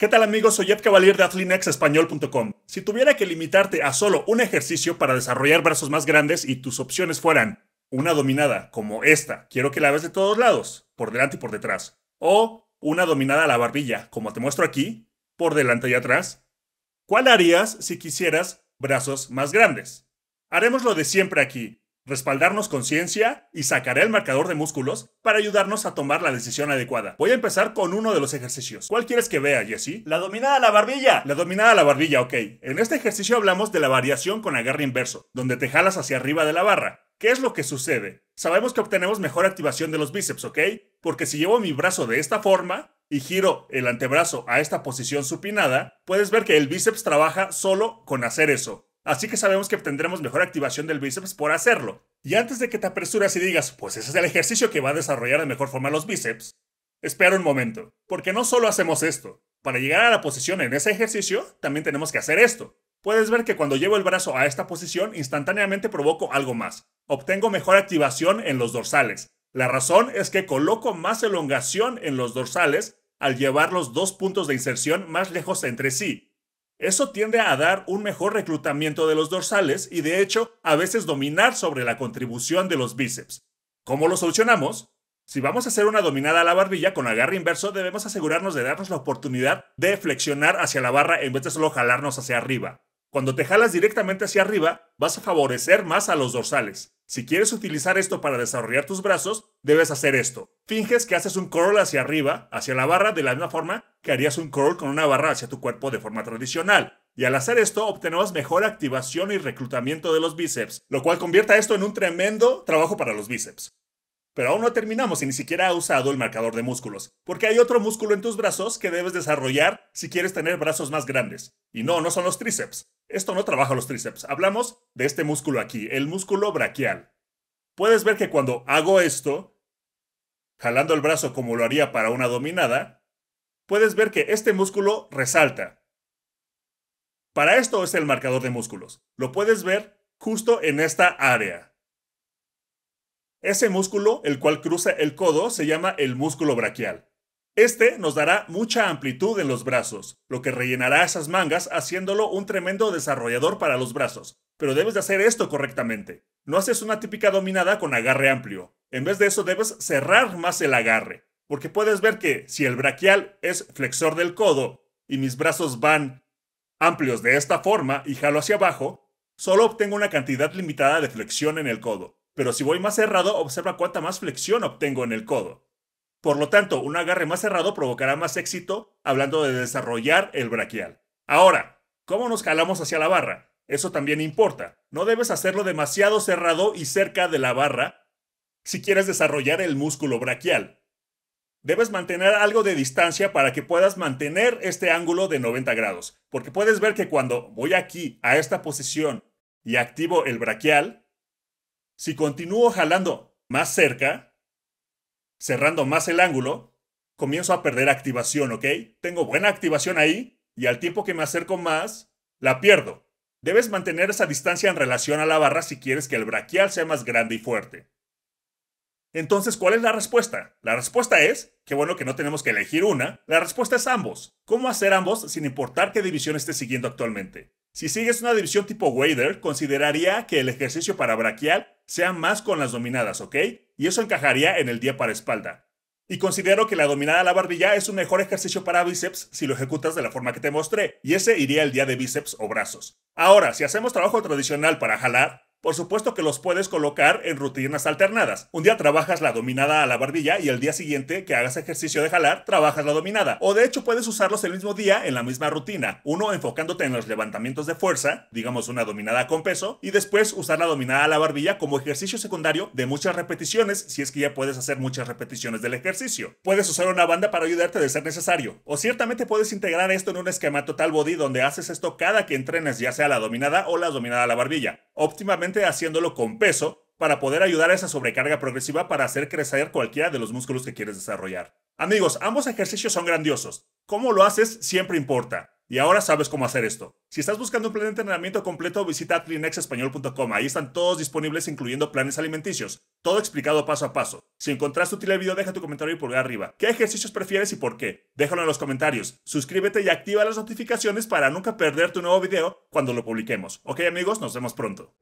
¿Qué tal amigos? Soy Ed Cavalier de ATHLEANXESPAÑOL.COM Si tuviera que limitarte a solo un ejercicio para desarrollar brazos más grandes y tus opciones fueran una dominada como esta, quiero que la ves de todos lados, por delante y por detrás, o una dominada a la barbilla, como te muestro aquí, por delante y atrás, ¿cuál harías si quisieras brazos más grandes? Haremos lo de siempre aquí, respaldarnos con ciencia y sacaré el marcador de músculos para ayudarnos a tomar la decisión adecuada. Voy a empezar con uno de los ejercicios. ¿Cuál quieres que vea, Jesse? La dominada a la barbilla. La dominada a la barbilla, ok. En este ejercicio hablamos de la variación con agarre inverso, donde te jalas hacia arriba de la barra. ¿Qué es lo que sucede? Sabemos que obtenemos mejor activación de los bíceps, ¿ok? Porque si llevo mi brazo de esta forma, y giro el antebrazo a esta posición supinada, puedes ver que el bíceps trabaja solo con hacer eso. Así que sabemos que obtendremos mejor activación del bíceps por hacerlo. Y antes de que te apresuras y digas, pues ese es el ejercicio que va a desarrollar de mejor forma los bíceps, espera un momento, porque no solo hacemos esto. Para llegar a la posición en ese ejercicio, también tenemos que hacer esto. Puedes ver que cuando llevo el brazo a esta posición, instantáneamente provoco algo más. Obtengo mejor activación en los dorsales. La razón es que coloco más elongación en los dorsales al llevar los dos puntos de inserción más lejos entre sí, eso tiende a dar un mejor reclutamiento de los dorsales y de hecho a veces dominar sobre la contribución de los bíceps. ¿Cómo lo solucionamos? Si vamos a hacer una dominada a la barbilla con agarre inverso, debemos asegurarnos de darnos la oportunidad de flexionar hacia la barra en vez de solo jalarnos hacia arriba. Cuando te jalas directamente hacia arriba, vas a favorecer más a los dorsales. Si quieres utilizar esto para desarrollar tus brazos, debes hacer esto. Finges que haces un curl hacia arriba, hacia la barra, de la misma forma que harías un curl con una barra hacia tu cuerpo de forma tradicional. Y al hacer esto obtenemos mejor activación y reclutamiento de los bíceps, lo cual convierta esto en un tremendo trabajo para los bíceps. Pero aún no terminamos y ni siquiera ha usado el marcador de músculos, porque hay otro músculo en tus brazos que debes desarrollar si quieres tener brazos más grandes. Y no, no son los tríceps. Esto no trabaja los tríceps. Hablamos de este músculo aquí, el músculo braquial. Puedes ver que cuando hago esto, jalando el brazo como lo haría para una dominada, puedes ver que este músculo resalta. Para esto es el marcador de músculos. Lo puedes ver justo en esta área. Ese músculo, el cual cruza el codo, se llama el músculo braquial. Este nos dará mucha amplitud en los brazos, lo que rellenará esas mangas haciéndolo un tremendo desarrollador para los brazos. Pero debes de hacer esto correctamente. No haces una típica dominada con agarre amplio. En vez de eso debes cerrar más el agarre, porque puedes ver que si el braquial es flexor del codo y mis brazos van amplios de esta forma y jalo hacia abajo, solo obtengo una cantidad limitada de flexión en el codo. Pero si voy más cerrado, observa cuánta más flexión obtengo en el codo. Por lo tanto, un agarre más cerrado provocará más éxito hablando de desarrollar el braquial. Ahora, ¿cómo nos jalamos hacia la barra? Eso también importa. No debes hacerlo demasiado cerrado y cerca de la barra si quieres desarrollar el músculo braquial. Debes mantener algo de distancia para que puedas mantener este ángulo de 90 grados, porque puedes ver que cuando voy aquí a esta posición y activo el braquial, si continúo jalando más cerca, cerrando más el ángulo, comienzo a perder activación, ¿ok? Tengo buena activación ahí y al tiempo que me acerco más, la pierdo. Debes mantener esa distancia en relación a la barra si quieres que el braquial sea más grande y fuerte. Entonces, ¿cuál es la respuesta? La respuesta es, que bueno que no tenemos que elegir una, la respuesta es ambos. ¿Cómo hacer ambos sin importar qué división estés siguiendo actualmente? Si sigues una división tipo Wader, consideraría que el ejercicio para braquial sea más con las dominadas, ¿ok? Y eso encajaría en el día para espalda. Y considero que la dominada a la barbilla es un mejor ejercicio para bíceps si lo ejecutas de la forma que te mostré, y ese iría el día de bíceps o brazos. Ahora, si hacemos trabajo tradicional para jalar, por supuesto que los puedes colocar en rutinas alternadas. Un día trabajas la dominada a la barbilla y el día siguiente que hagas ejercicio de jalar, trabajas la dominada. O de hecho puedes usarlos el mismo día en la misma rutina. Uno enfocándote en los levantamientos de fuerza, digamos una dominada con peso, y después usar la dominada a la barbilla como ejercicio secundario de muchas repeticiones si es que ya puedes hacer muchas repeticiones del ejercicio. Puedes usar una banda para ayudarte de ser necesario. O ciertamente puedes integrar esto en un esquema total body donde haces esto cada que entrenes ya sea la dominada o la dominada a la barbilla óptimamente haciéndolo con peso para poder ayudar a esa sobrecarga progresiva para hacer crecer cualquiera de los músculos que quieres desarrollar. Amigos, ambos ejercicios son grandiosos. Cómo lo haces siempre importa. Y ahora sabes cómo hacer esto. Si estás buscando un plan de entrenamiento completo, visita atlinexespañol.com. Ahí están todos disponibles, incluyendo planes alimenticios. Todo explicado paso a paso. Si encontraste útil el video, deja tu comentario y pulgar arriba. ¿Qué ejercicios prefieres y por qué? Déjalo en los comentarios. Suscríbete y activa las notificaciones para nunca perder tu nuevo video cuando lo publiquemos. Ok amigos, nos vemos pronto.